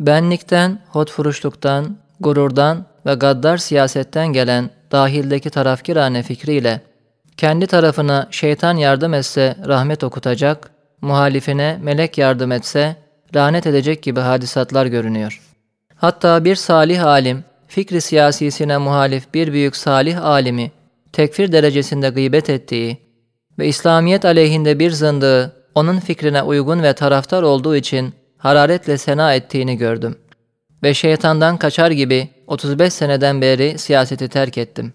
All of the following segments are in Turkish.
Benlikten, hotfuruşluktan, gururdan ve gaddar siyasetten gelen dahildeki tarafkirane fikriyle kendi tarafına şeytan yardım etse rahmet okutacak, muhalifine melek yardım etse lanet edecek gibi hadisatlar görünüyor. Hatta bir salih alim, fikri siyasisine muhalif bir büyük salih alimi tekfir derecesinde gıybet ettiği ve İslamiyet aleyhinde bir zındığı onun fikrine uygun ve taraftar olduğu için hararetle sena ettiğini gördüm. Ve şeytandan kaçar gibi 35 seneden beri siyaseti terk ettim.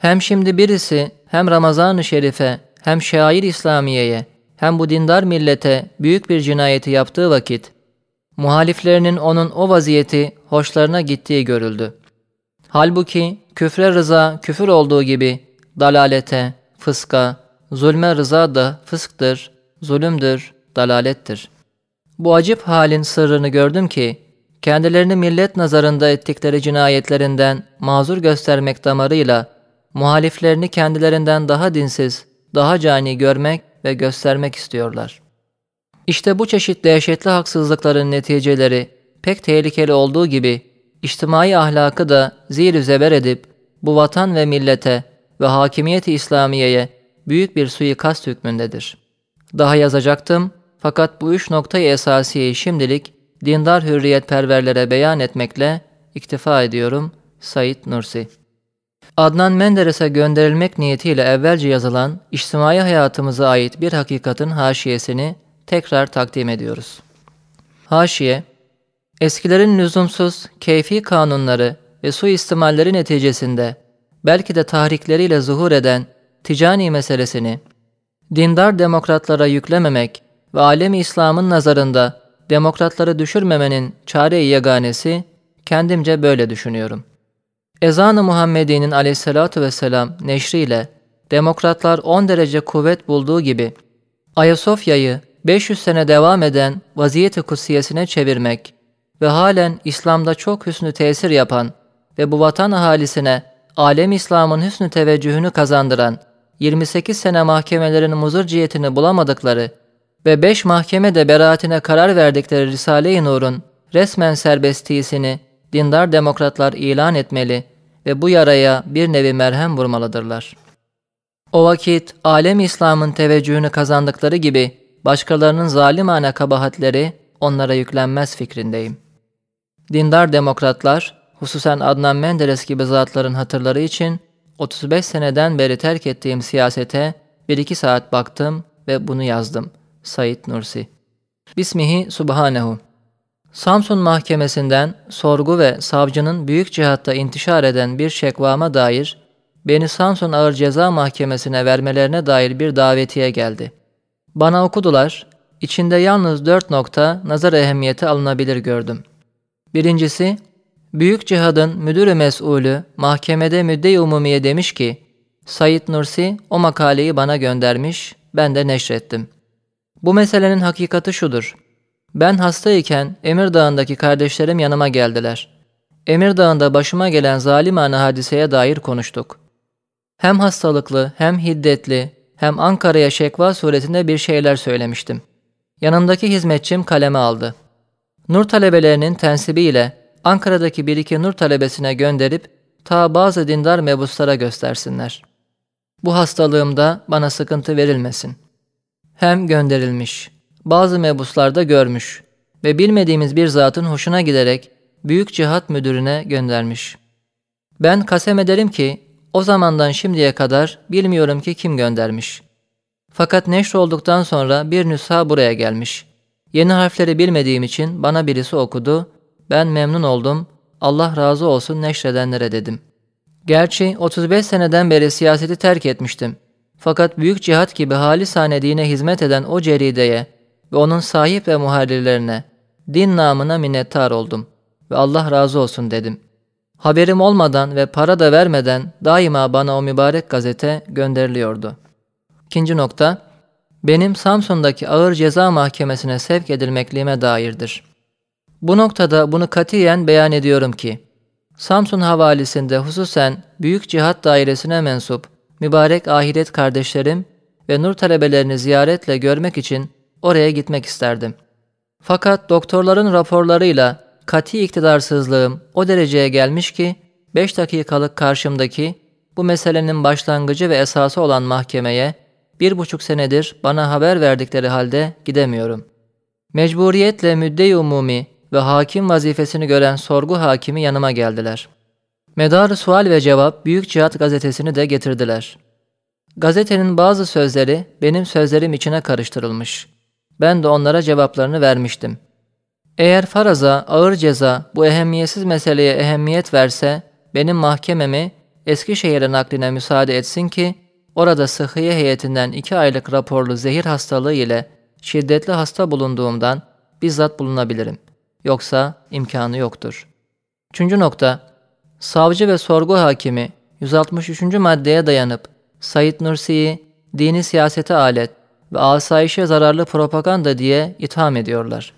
Hem şimdi birisi hem Ramazan-ı Şerif'e hem şair İslamiye'ye hem bu dindar millete büyük bir cinayeti yaptığı vakit muhaliflerinin onun o vaziyeti hoşlarına gittiği görüldü. Halbuki küfre rıza küfür olduğu gibi dalalete, fıska, zulme rıza da fısktır, zulümdür, dalalettir.'' Bu acip halin sırrını gördüm ki, kendilerini millet nazarında ettikleri cinayetlerinden mazur göstermek damarıyla, muhaliflerini kendilerinden daha dinsiz, daha cani görmek ve göstermek istiyorlar. İşte bu çeşit dehşetli haksızlıkların neticeleri pek tehlikeli olduğu gibi, içtimai ahlakı da zir zeber edip, bu vatan ve millete ve hakimiyeti İslamiye'ye büyük bir suikast hükmündedir. Daha yazacaktım, fakat bu üç noktayı esasiye şimdilik dindar hürriyetperverlere beyan etmekle iktifa ediyorum. Said Nursi Adnan Menderes'e gönderilmek niyetiyle evvelce yazılan içtimai hayatımıza ait bir hakikatin haşiyesini tekrar takdim ediyoruz. Haşiye Eskilerin lüzumsuz, keyfi kanunları ve suistimalleri neticesinde belki de tahrikleriyle zuhur eden ticani meselesini dindar demokratlara yüklememek ve alemi İslam'ın nazarında demokratları düşürmemenin çare-i yeganesi kendimce böyle düşünüyorum. Ezan-ı Muhammedi'nin aleyhissalatu vesselam neşriyle demokratlar 10 derece kuvvet bulduğu gibi Ayasofya'yı 500 sene devam eden vaziyeti kutsiyesine çevirmek ve halen İslam'da çok hüsnü tesir yapan ve bu vatan ahalisine alem İslam'ın hüsnü teveccühünü kazandıran 28 sene mahkemelerin muzır cihetini bulamadıkları ve beş mahkeme de beraatine karar verdikleri Risale-i Nur'un resmen serbestiyesini dindar demokratlar ilan etmeli ve bu yaraya bir nevi merhem vurmalıdırlar. O vakit alem İslam'ın teveccühünü kazandıkları gibi başkalarının zalimane kabahatleri onlara yüklenmez fikrindeyim. Dindar demokratlar, hususen Adnan Menderes gibi zatların hatırları için 35 seneden beri terk ettiğim siyasete 1-2 saat baktım ve bunu yazdım.'' Said Nursi Bismihi Subhanehu Samsun Mahkemesinden sorgu ve savcının büyük cihatta intişar eden bir şekvama dair beni Samsun Ağır Ceza Mahkemesi'ne vermelerine dair bir davetiye geldi. Bana okudular, içinde yalnız dört nokta nazar ehemmiyeti alınabilir gördüm. Birincisi, Büyük Cihad'ın müdürü mesulü mahkemede müdde umumiye demiş ki, Said Nursi o makaleyi bana göndermiş, ben de neşrettim.'' Bu meselenin hakikati şudur. Ben hastayken Emir Dağı'ndaki kardeşlerim yanıma geldiler. Emir Dağı'nda başıma gelen zalimane hadiseye dair konuştuk. Hem hastalıklı, hem hiddetli, hem Ankara'ya şekva suretinde bir şeyler söylemiştim. Yanımdaki hizmetçim kaleme aldı. Nur talebelerinin tensibiyle Ankara'daki bir iki nur talebesine gönderip ta bazı dindar mebuslara göstersinler. Bu hastalığımda bana sıkıntı verilmesin.'' hem gönderilmiş, bazı mebuslarda görmüş ve bilmediğimiz bir zatın hoşuna giderek büyük cihat müdürüne göndermiş. Ben kasem ederim ki o zamandan şimdiye kadar bilmiyorum ki kim göndermiş. Fakat neşr olduktan sonra bir nüsha buraya gelmiş. Yeni harfleri bilmediğim için bana birisi okudu. Ben memnun oldum. Allah razı olsun neşredenlere dedim. Gerçi 35 seneden beri siyaseti terk etmiştim. Fakat büyük cihat gibi halisane dine hizmet eden o cerideye ve onun sahip ve muharirlerine din namına minnettar oldum ve Allah razı olsun dedim. Haberim olmadan ve para da vermeden daima bana o mübarek gazete gönderiliyordu. İkinci nokta, benim Samsun'daki ağır ceza mahkemesine sevk edilmekliğime dairdir. Bu noktada bunu katiyen beyan ediyorum ki, Samsun havalisinde hususen Büyük Cihat Dairesi'ne mensup mübarek ahiret kardeşlerim ve nur talebelerini ziyaretle görmek için oraya gitmek isterdim. Fakat doktorların raporlarıyla kati iktidarsızlığım o dereceye gelmiş ki 5 dakikalık karşımdaki bu meselenin başlangıcı ve esası olan mahkemeye bir buçuk senedir bana haber verdikleri halde gidemiyorum. Mecburiyetle müdde-i umumi ve hakim vazifesini gören sorgu hakimi yanıma geldiler. Medar Sual ve Cevap Büyük Cihat gazetesini de getirdiler. Gazetenin bazı sözleri benim sözlerim içine karıştırılmış. Ben de onlara cevaplarını vermiştim. Eğer faraza, ağır ceza bu ehemmiyetsiz meseleye ehemmiyet verse, benim mahkememi Eskişehir'e nakline müsaade etsin ki, orada sıhhiye heyetinden iki aylık raporlu zehir hastalığı ile şiddetli hasta bulunduğumdan bizzat bulunabilirim. Yoksa imkanı yoktur. Üçüncü nokta, savcı ve sorgu hakimi 163. maddeye dayanıp Said Nursi'yi dini siyasete alet ve asayişe zararlı propaganda diye itham ediyorlar.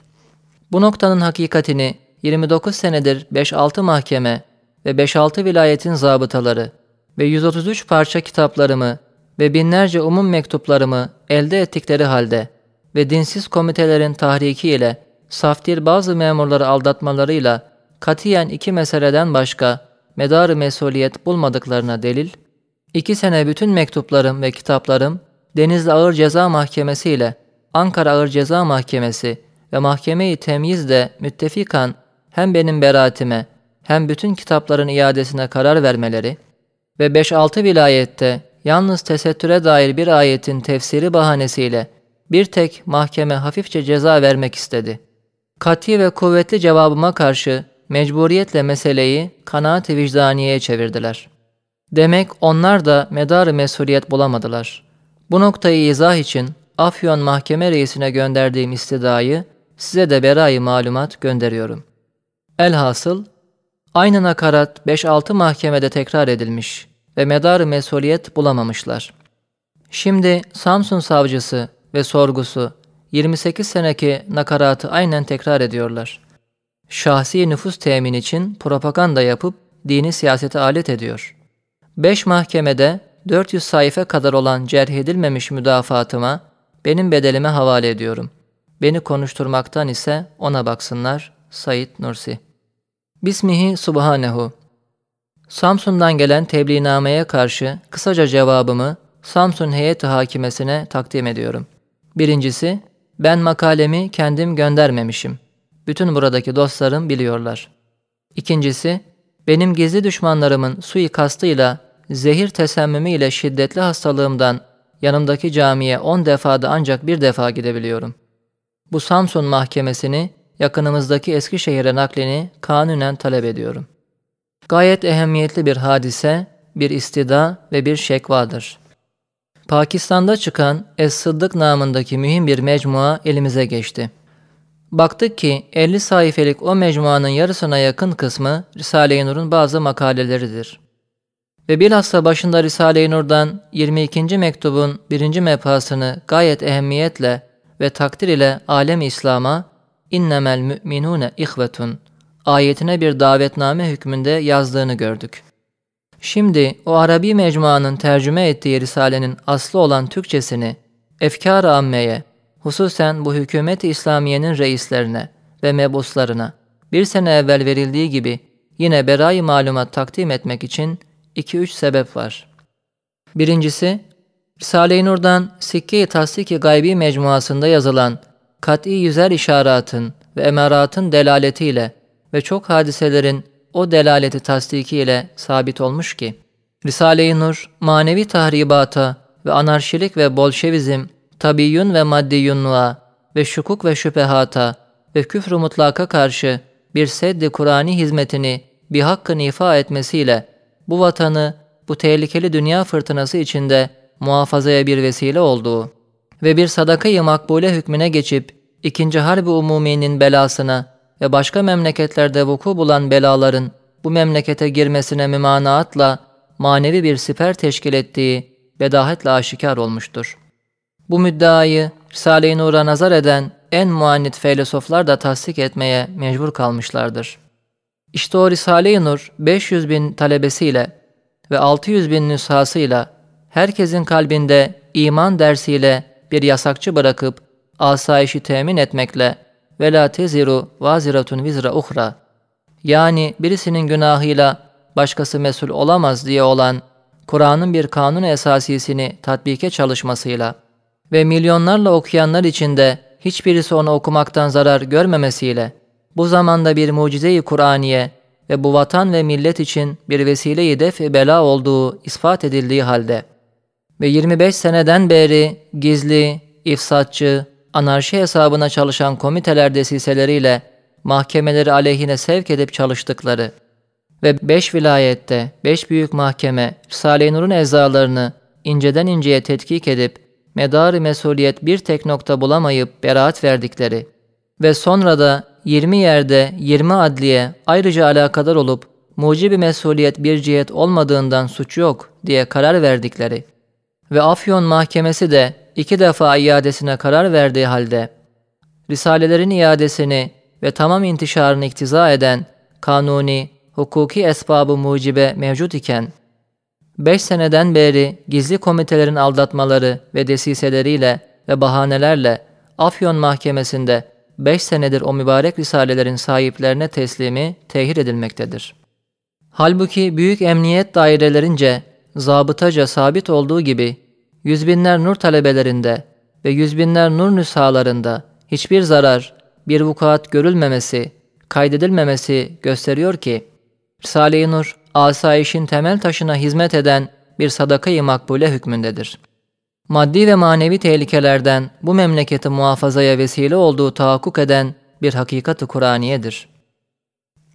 Bu noktanın hakikatini 29 senedir 5-6 mahkeme ve 5-6 vilayetin zabıtaları ve 133 parça kitaplarımı ve binlerce umum mektuplarımı elde ettikleri halde ve dinsiz komitelerin tahrikiyle saftir bazı memurları aldatmalarıyla katiyen iki meseleden başka medarı mesuliyet bulmadıklarına delil, iki sene bütün mektuplarım ve kitaplarım Denizli Ağır Ceza Mahkemesi ile Ankara Ağır Ceza Mahkemesi ve Mahkeme-i Temyiz'de müttefikan hem benim beraatime hem bütün kitapların iadesine karar vermeleri ve 5-6 vilayette yalnız tesettüre dair bir ayetin tefsiri bahanesiyle bir tek mahkeme hafifçe ceza vermek istedi. Kati ve kuvvetli cevabıma karşı mecburiyetle meseleyi kanaat vicdaniyeye çevirdiler. Demek onlar da medarı mesuliyet bulamadılar. Bu noktayı izah için Afyon Mahkeme Reisi'ne gönderdiğim istidayı size de berayı malumat gönderiyorum. Elhasıl, aynı nakarat 5-6 mahkemede tekrar edilmiş ve medarı mesuliyet bulamamışlar. Şimdi Samsun savcısı ve sorgusu 28 seneki nakaratı aynen tekrar ediyorlar şahsi nüfus temin için propaganda yapıp dini siyasete alet ediyor. Beş mahkemede 400 sayfa kadar olan cerh edilmemiş müdafatıma benim bedelime havale ediyorum. Beni konuşturmaktan ise ona baksınlar. Said Nursi Bismihi Subhanehu Samsun'dan gelen tebliğnameye karşı kısaca cevabımı Samsun Heyeti Hakimesine takdim ediyorum. Birincisi, ben makalemi kendim göndermemişim bütün buradaki dostlarım biliyorlar. İkincisi, benim gizli düşmanlarımın suikastıyla, zehir tesemmümiyle şiddetli hastalığımdan yanımdaki camiye on defada ancak bir defa gidebiliyorum. Bu Samsun mahkemesini yakınımızdaki Eskişehir'e naklini kanunen talep ediyorum. Gayet ehemmiyetli bir hadise, bir istida ve bir şekvadır. Pakistan'da çıkan Es-Sıddık namındaki mühim bir mecmua elimize geçti. Baktık ki 50 sayfelik o mecmuanın yarısına yakın kısmı Risale-i Nur'un bazı makaleleridir. Ve bilhassa başında Risale-i Nur'dan 22. mektubun birinci mefasını gayet ehemmiyetle ve takdir ile alem İslam'a innemel müminune ihvetun ayetine bir davetname hükmünde yazdığını gördük. Şimdi o Arabi mecmuanın tercüme ettiği Risale'nin aslı olan Türkçesini efkar-ı ammeye hususen bu hükümet-i İslamiye'nin reislerine ve mebuslarına bir sene evvel verildiği gibi yine beray malumat takdim etmek için 2-3 sebep var. Birincisi, Risale-i Nur'dan Sikke-i Tasdik-i Gaybi mecmuasında yazılan kat'i yüzer işaratın ve emaratın delaletiyle ve çok hadiselerin o delaleti tasdikiyle sabit olmuş ki, Risale-i Nur, manevi tahribata ve anarşilik ve bolşevizm tabiyyün ve maddiyunluğa ve şukuk ve şüphehata ve küfrü mutlaka karşı bir seddi Kur'ani hizmetini bir hakkın ifa etmesiyle bu vatanı bu tehlikeli dünya fırtınası içinde muhafazaya bir vesile olduğu ve bir sadakayı makbule hükmüne geçip ikinci harbi umuminin belasına ve başka memleketlerde vuku bulan belaların bu memlekete girmesine mümanaatla manevi bir siper teşkil ettiği bedahetle aşikar olmuştur. Bu müddiayı Risale-i Nur'a nazar eden en muannit filozoflar da tasdik etmeye mecbur kalmışlardır. İşte o Risale-i Nur 500 bin talebesiyle ve 600 bin nüshasıyla herkesin kalbinde iman dersiyle bir yasakçı bırakıp asayişi temin etmekle ve la teziru vaziratun vizra uhra yani birisinin günahıyla başkası mesul olamaz diye olan Kur'an'ın bir kanun esasisini tatbike çalışmasıyla ve milyonlarla okuyanlar içinde hiçbirisi onu okumaktan zarar görmemesiyle bu zamanda bir mucize-i Kur'aniye ve bu vatan ve millet için bir vesile-i def bela olduğu ispat edildiği halde ve 25 seneden beri gizli, ifsatçı, anarşi hesabına çalışan komiteler desiseleriyle mahkemeleri aleyhine sevk edip çalıştıkları ve beş vilayette beş büyük mahkeme Risale-i Nur'un ezalarını inceden inceye tetkik edip medar mesuliyet bir tek nokta bulamayıp beraat verdikleri ve sonra da 20 yerde 20 adliye ayrıca alakadar olup mucibi mesuliyet bir cihet olmadığından suç yok diye karar verdikleri ve Afyon Mahkemesi de iki defa iadesine karar verdiği halde risalelerin iadesini ve tamam intişarını iktiza eden kanuni, hukuki esbabı mucibe mevcut iken Beş seneden beri gizli komitelerin aldatmaları ve desiseleriyle ve bahanelerle Afyon Mahkemesi'nde beş senedir o mübarek risalelerin sahiplerine teslimi tehir edilmektedir. Halbuki büyük emniyet dairelerince zabıtaca sabit olduğu gibi yüzbinler nur talebelerinde ve yüzbinler nur nüshalarında hiçbir zarar, bir vukuat görülmemesi, kaydedilmemesi gösteriyor ki, Risale-i Nur asayişin temel taşına hizmet eden bir sadakayı makbule hükmündedir. Maddi ve manevi tehlikelerden bu memleketi muhafazaya vesile olduğu tahakkuk eden bir hakikat-ı Kur'aniyedir.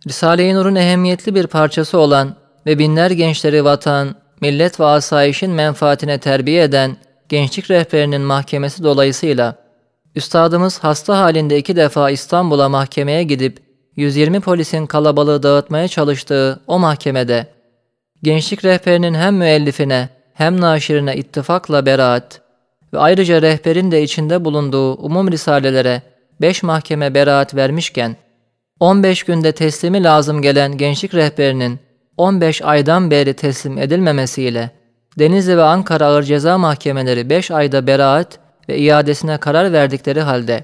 Risale-i Nur'un ehemmiyetli bir parçası olan ve binler gençleri vatan, millet ve asayişin menfaatine terbiye eden gençlik rehberinin mahkemesi dolayısıyla Üstadımız hasta halinde iki defa İstanbul'a mahkemeye gidip 120 polisin kalabalığı dağıtmaya çalıştığı o mahkemede gençlik rehberinin hem müellifine hem naşirine ittifakla beraat ve ayrıca rehberin de içinde bulunduğu umum risalelere 5 mahkeme beraat vermişken 15 günde teslimi lazım gelen gençlik rehberinin 15 aydan beri teslim edilmemesiyle Denizli ve Ankara Ağır Ceza Mahkemeleri 5 ayda beraat ve iadesine karar verdikleri halde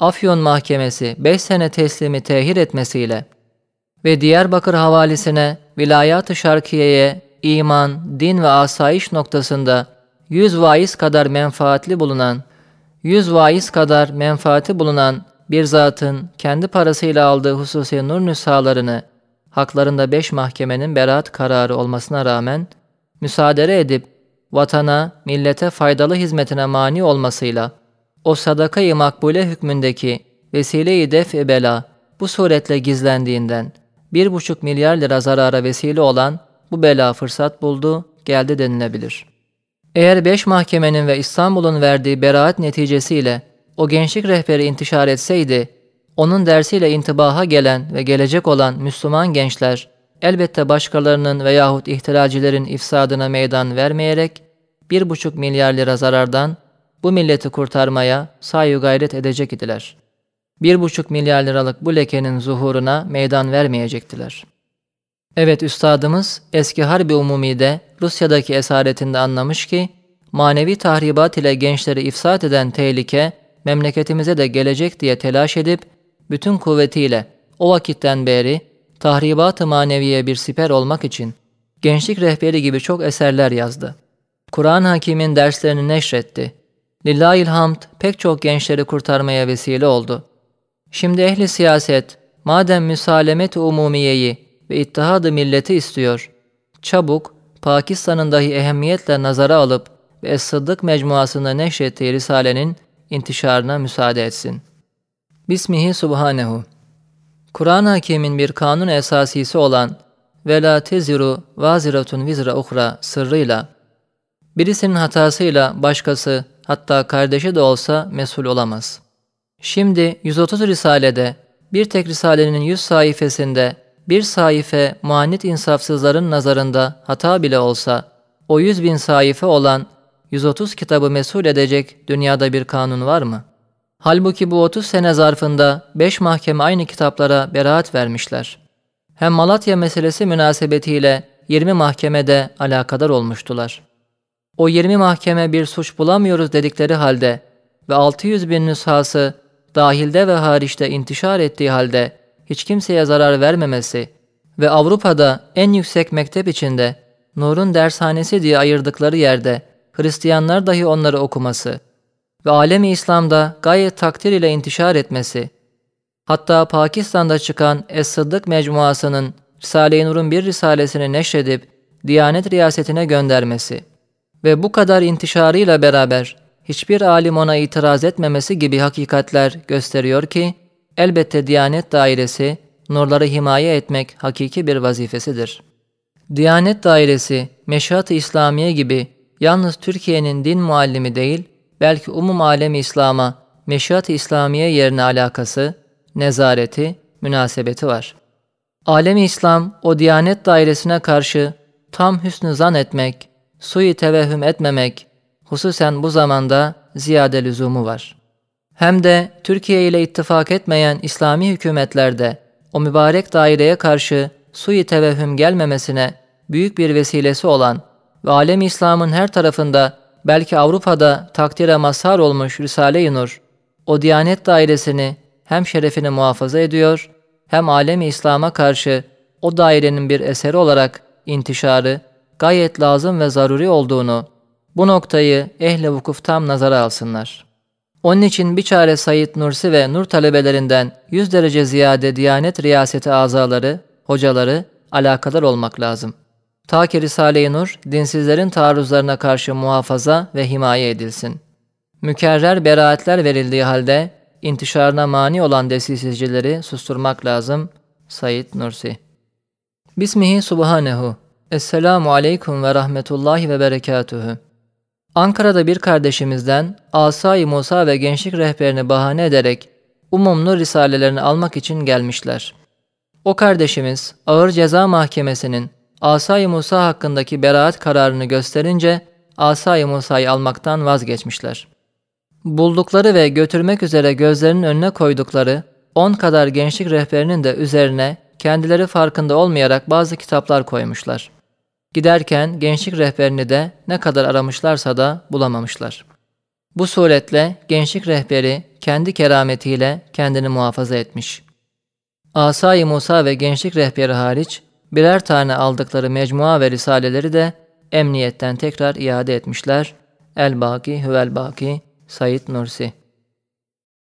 Afyon Mahkemesi 5 sene teslimi tehir etmesiyle ve Diyarbakır havalisine vilayat-ı şarkiyeye iman, din ve asayiş noktasında 100 vaiz kadar menfaatli bulunan, 100 vaiz kadar menfaati bulunan bir zatın kendi parasıyla aldığı hususi nur nüshalarını haklarında 5 mahkemenin beraat kararı olmasına rağmen müsaade edip vatana, millete faydalı hizmetine mani olmasıyla o sadakayı makbule hükmündeki vesile-i def -i bela bu suretle gizlendiğinden 1,5 milyar lira zarara vesile olan bu bela fırsat buldu, geldi denilebilir. Eğer beş mahkemenin ve İstanbul'un verdiği beraat neticesiyle o gençlik rehberi intişar etseydi, onun dersiyle intibaha gelen ve gelecek olan Müslüman gençler elbette başkalarının veyahut ihtilalcilerin ifsadına meydan vermeyerek 1,5 milyar lira zarardan bu milleti kurtarmaya sayu gayret edecek idiler. Bir buçuk milyar liralık bu lekenin zuhuruna meydan vermeyecektiler. Evet üstadımız eski harbi umumide Rusya'daki esaretinde anlamış ki manevi tahribat ile gençleri ifsat eden tehlike memleketimize de gelecek diye telaş edip bütün kuvvetiyle o vakitten beri tahribat-ı maneviye bir siper olmak için gençlik rehberi gibi çok eserler yazdı. Kur'an Hakim'in derslerini neşretti. Lillahi hamd pek çok gençleri kurtarmaya vesile oldu. Şimdi ehli siyaset, madem müsalemet umumiyeyi ve ittihadı milleti istiyor, çabuk Pakistan'ın dahi ehemmiyetle nazara alıp ve Es-Sıddık mecmuasında neşrettiği Risale'nin intişarına müsaade etsin. Bismihi Subhanehu Kur'an-ı Hakim'in bir kanun esasisi olan ve la teziru vaziratun vizra uhra sırrıyla birisinin hatasıyla başkası hatta kardeşi de olsa mesul olamaz. Şimdi 130 Risale'de bir tek Risale'nin 100 sayfasında bir sayfe manit insafsızların nazarında hata bile olsa o 100 bin sayfe olan 130 kitabı mesul edecek dünyada bir kanun var mı? Halbuki bu 30 sene zarfında 5 mahkeme aynı kitaplara beraat vermişler. Hem Malatya meselesi münasebetiyle 20 mahkemede alakadar olmuştular. O 20 mahkeme bir suç bulamıyoruz dedikleri halde ve 600 bin nüshası dahilde ve hariçte intişar ettiği halde hiç kimseye zarar vermemesi ve Avrupa'da en yüksek mektep içinde Nur'un dershanesi diye ayırdıkları yerde Hristiyanlar dahi onları okuması ve alemi İslam'da gayet takdir ile intişar etmesi, hatta Pakistan'da çıkan Es-Sıddık mecmuasının Risale-i Nur'un bir risalesini neşredip Diyanet riyasetine göndermesi.'' ve bu kadar intişarıyla beraber hiçbir alim ona itiraz etmemesi gibi hakikatler gösteriyor ki, elbette Diyanet Dairesi, nurları himaye etmek hakiki bir vazifesidir. Diyanet Dairesi, Meşhat-ı İslamiye gibi yalnız Türkiye'nin din muallimi değil, belki umum alem İslam'a, Meşhat-ı İslamiye yerine alakası, nezareti, münasebeti var. Alemi İslam, o Diyanet Dairesi'ne karşı tam hüsnü zan etmek, suyu tevehhüm etmemek, hususen bu zamanda ziyade lüzumu var. Hem de Türkiye ile ittifak etmeyen İslami hükümetlerde o mübarek daireye karşı suyu tevehhüm gelmemesine büyük bir vesilesi olan ve alem İslam'ın her tarafında belki Avrupa'da takdire mazhar olmuş Risale-i Nur, o Diyanet dairesini hem şerefini muhafaza ediyor, hem alem İslam'a karşı o dairenin bir eseri olarak intişarı gayet lazım ve zaruri olduğunu, bu noktayı ehli vukuf tam nazara alsınlar. Onun için bir çare Said Nursi ve Nur talebelerinden 100 derece ziyade Diyanet Riyaseti azaları, hocaları alakadar olmak lazım. Ta ki Risale-i Nur, dinsizlerin taarruzlarına karşı muhafaza ve himaye edilsin. Mükerrer beraatler verildiği halde intişarına mani olan desisizcileri susturmak lazım. Said Nursi Bismihi Subhanehu Esselamu Aleyküm ve Rahmetullahi ve Berekatühü. Ankara'da bir kardeşimizden asay Musa ve gençlik rehberini bahane ederek umumlu risalelerini almak için gelmişler. O kardeşimiz Ağır Ceza Mahkemesi'nin asay Musa hakkındaki beraat kararını gösterince asay Musa'yı almaktan vazgeçmişler. Buldukları ve götürmek üzere gözlerinin önüne koydukları 10 kadar gençlik rehberinin de üzerine kendileri farkında olmayarak bazı kitaplar koymuşlar. Giderken gençlik rehberini de ne kadar aramışlarsa da bulamamışlar. Bu suretle gençlik rehberi kendi kerametiyle kendini muhafaza etmiş. Asayi Musa ve gençlik rehberi hariç birer tane aldıkları mecmua ve risaleleri de emniyetten tekrar iade etmişler. El-Baki Hüvel-Baki Said Nursi